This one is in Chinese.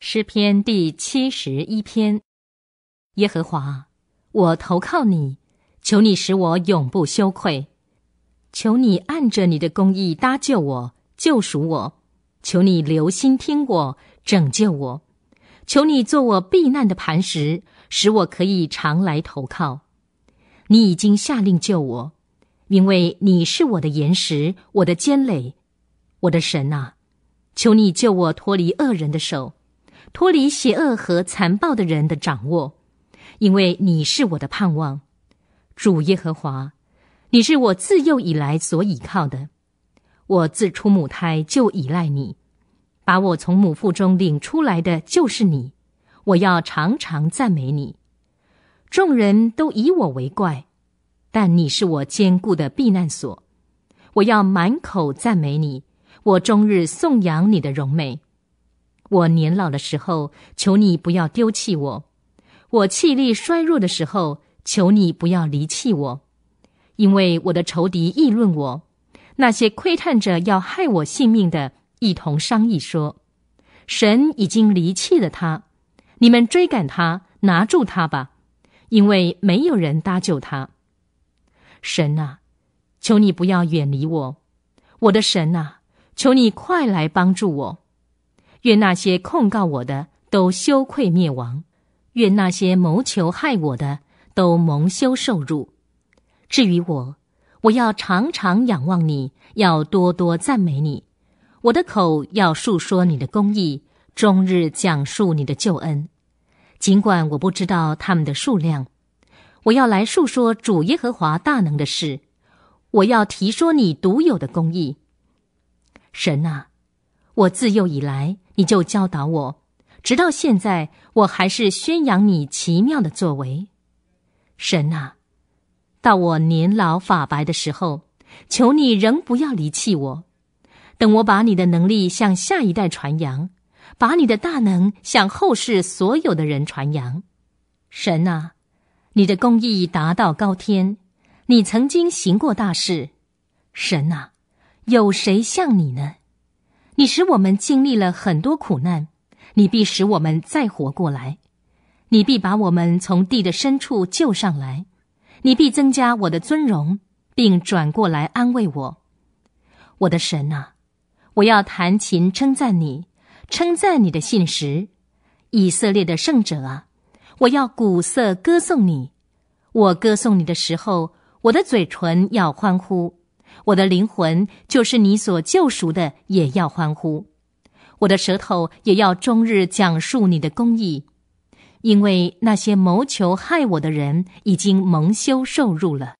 诗篇第七十一篇，耶和华，我投靠你，求你使我永不羞愧，求你按着你的公义搭救我，救赎我，求你留心听我，拯救我，求你做我避难的磐石，使我可以常来投靠。你已经下令救我，因为你是我的岩石，我的坚垒，我的神啊，求你救我脱离恶人的手。脱离邪恶和残暴的人的掌握，因为你是我的盼望，主耶和华，你是我自幼以来所倚靠的，我自出母胎就依赖你，把我从母腹中领出来的就是你，我要常常赞美你。众人都以我为怪，但你是我坚固的避难所，我要满口赞美你，我终日颂扬你的荣美。我年老的时候，求你不要丢弃我；我气力衰弱的时候，求你不要离弃我。因为我的仇敌议论我，那些窥探着要害我性命的，一同商议说：“神已经离弃了他，你们追赶他，拿住他吧，因为没有人搭救他。”神啊，求你不要远离我，我的神啊，求你快来帮助我。愿那些控告我的都羞愧灭亡，愿那些谋求害我的都蒙羞受辱。至于我，我要常常仰望你，要多多赞美你。我的口要述说你的公义，终日讲述你的救恩。尽管我不知道他们的数量，我要来述说主耶和华大能的事，我要提说你独有的公义。神啊，我自幼以来。你就教导我，直到现在，我还是宣扬你奇妙的作为。神啊，到我年老发白的时候，求你仍不要离弃我。等我把你的能力向下一代传扬，把你的大能向后世所有的人传扬。神啊，你的公义达到高天，你曾经行过大事。神啊，有谁像你呢？你使我们经历了很多苦难，你必使我们再活过来，你必把我们从地的深处救上来，你必增加我的尊荣，并转过来安慰我。我的神啊，我要弹琴称赞你，称赞你的信实，以色列的圣者啊，我要鼓瑟歌颂你，我歌颂你的时候，我的嘴唇要欢呼。我的灵魂就是你所救赎的，也要欢呼；我的舌头也要终日讲述你的公义，因为那些谋求害我的人已经蒙羞受辱了。